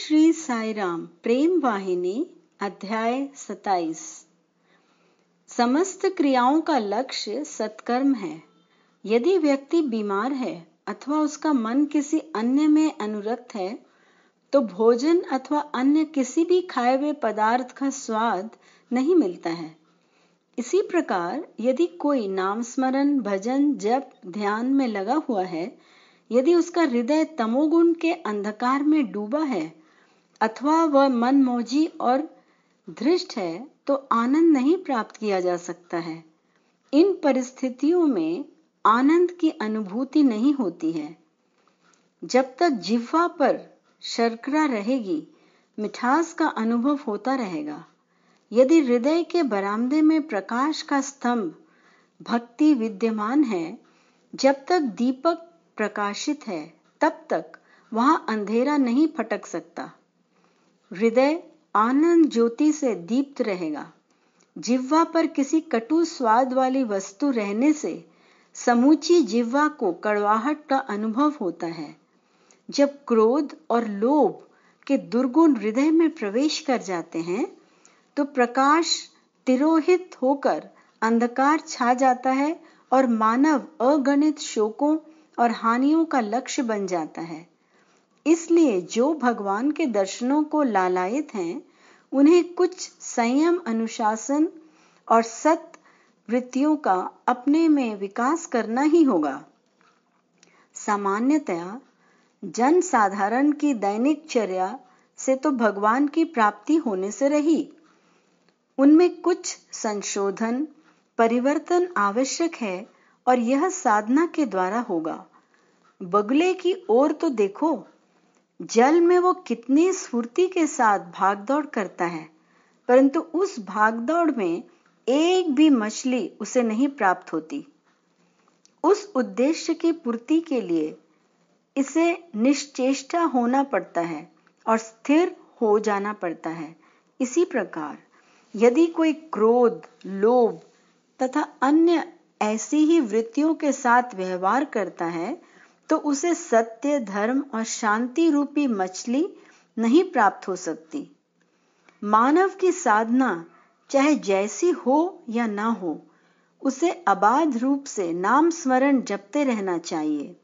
श्री साई राम प्रेम वाहिनी अध्याय 27 समस्त क्रियाओं का लक्ष्य सत्कर्म है यदि व्यक्ति बीमार है अथवा उसका मन किसी अन्य में अनुरक्त है तो भोजन अथवा अन्य किसी भी खाए हुए पदार्थ का स्वाद नहीं मिलता है इसी प्रकार यदि कोई नाम स्मरण भजन जप ध्यान में लगा हुआ है यदि उसका हृदय तमोगुण के अंधकार में डूबा है अथवा वह मनमोजी और धृष्ट है तो आनंद नहीं प्राप्त किया जा सकता है इन परिस्थितियों में आनंद की अनुभूति नहीं होती है जब तक जिह्वा पर शर्करा रहेगी मिठास का अनुभव होता रहेगा यदि हृदय के बरामदे में प्रकाश का स्तंभ भक्ति विद्यमान है जब तक दीपक प्रकाशित है तब तक वहां अंधेरा नहीं फटक सकता हृदय आनंद ज्योति से दीप्त रहेगा जिह्वा पर किसी कटु स्वाद वाली वस्तु रहने से समूची जिह्वा को कड़वाहट का अनुभव होता है जब क्रोध और लोभ के दुर्गुण हृदय में प्रवेश कर जाते हैं तो प्रकाश तिरोहित होकर अंधकार छा जाता है और मानव अगणित शोकों और हानियों का लक्ष्य बन जाता है इसलिए जो भगवान के दर्शनों को लालायित हैं उन्हें कुछ संयम अनुशासन और सत वृत्तियों का अपने में विकास करना ही होगा सामान्यतया जन साधारण की दैनिक चर्या से तो भगवान की प्राप्ति होने से रही उनमें कुछ संशोधन परिवर्तन आवश्यक है और यह साधना के द्वारा होगा बगले की ओर तो देखो जल में वो कितनी स्फूर्ति के साथ भागदौड़ करता है परंतु उस भागदौड़ में एक भी मछली उसे नहीं प्राप्त होती उस उद्देश्य की पूर्ति के लिए इसे निश्चेष्टा होना पड़ता है और स्थिर हो जाना पड़ता है इसी प्रकार यदि कोई क्रोध लोभ तथा अन्य ऐसी ही वृत्तियों के साथ व्यवहार करता है तो उसे सत्य धर्म और शांति रूपी मछली नहीं प्राप्त हो सकती मानव की साधना चाहे जैसी हो या ना हो उसे अबाध रूप से नाम स्मरण जपते रहना चाहिए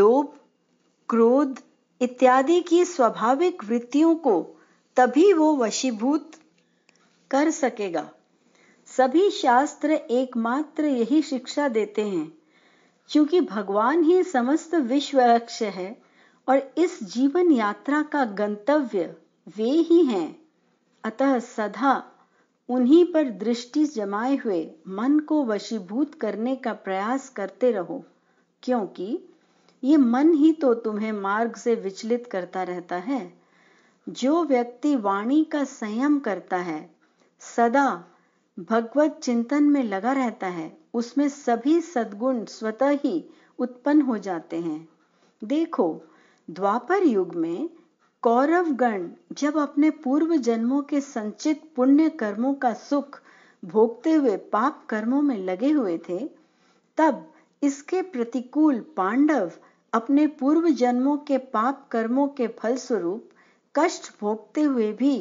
लोभ क्रोध इत्यादि की स्वाभाविक वृत्तियों को तभी वो वशीभूत कर सकेगा सभी शास्त्र एकमात्र यही शिक्षा देते हैं क्योंकि भगवान ही समस्त विश्व लक्ष्य है और इस जीवन यात्रा का गंतव्य वे ही हैं अतः सदा उन्हीं पर दृष्टि जमाए हुए मन को वशीभूत करने का प्रयास करते रहो क्योंकि ये मन ही तो तुम्हें मार्ग से विचलित करता रहता है जो व्यक्ति वाणी का संयम करता है सदा भगवत चिंतन में लगा रहता है उसमें सभी सद्गुण स्वतः ही उत्पन्न हो जाते हैं देखो द्वापर युग में कौरवगण जब अपने पूर्व जन्मों के संचित पुण्य कर्मों का सुख भोगते हुए पाप कर्मों में लगे हुए थे तब इसके प्रतिकूल पांडव अपने पूर्व जन्मों के पाप कर्मों के फलस्वरूप कष्ट भोगते हुए भी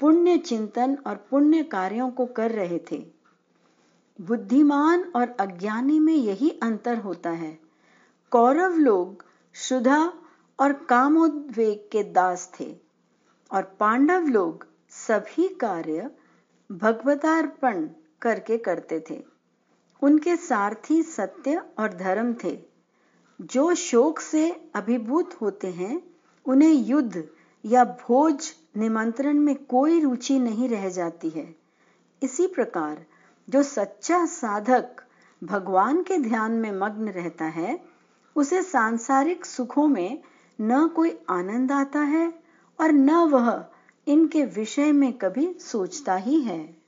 पुण्य चिंतन और पुण्य कार्यों को कर रहे थे बुद्धिमान और अज्ञानी में यही अंतर होता है कौरव लोग शुदा और कामोद्वेग के दास थे और पांडव लोग सभी कार्य भगवतार्पण करके करते थे उनके सारथी सत्य और धर्म थे जो शोक से अभिभूत होते हैं उन्हें युद्ध या भोज निमंत्रण में कोई रुचि नहीं रह जाती है इसी प्रकार जो सच्चा साधक भगवान के ध्यान में मग्न रहता है उसे सांसारिक सुखों में न कोई आनंद आता है और न वह इनके विषय में कभी सोचता ही है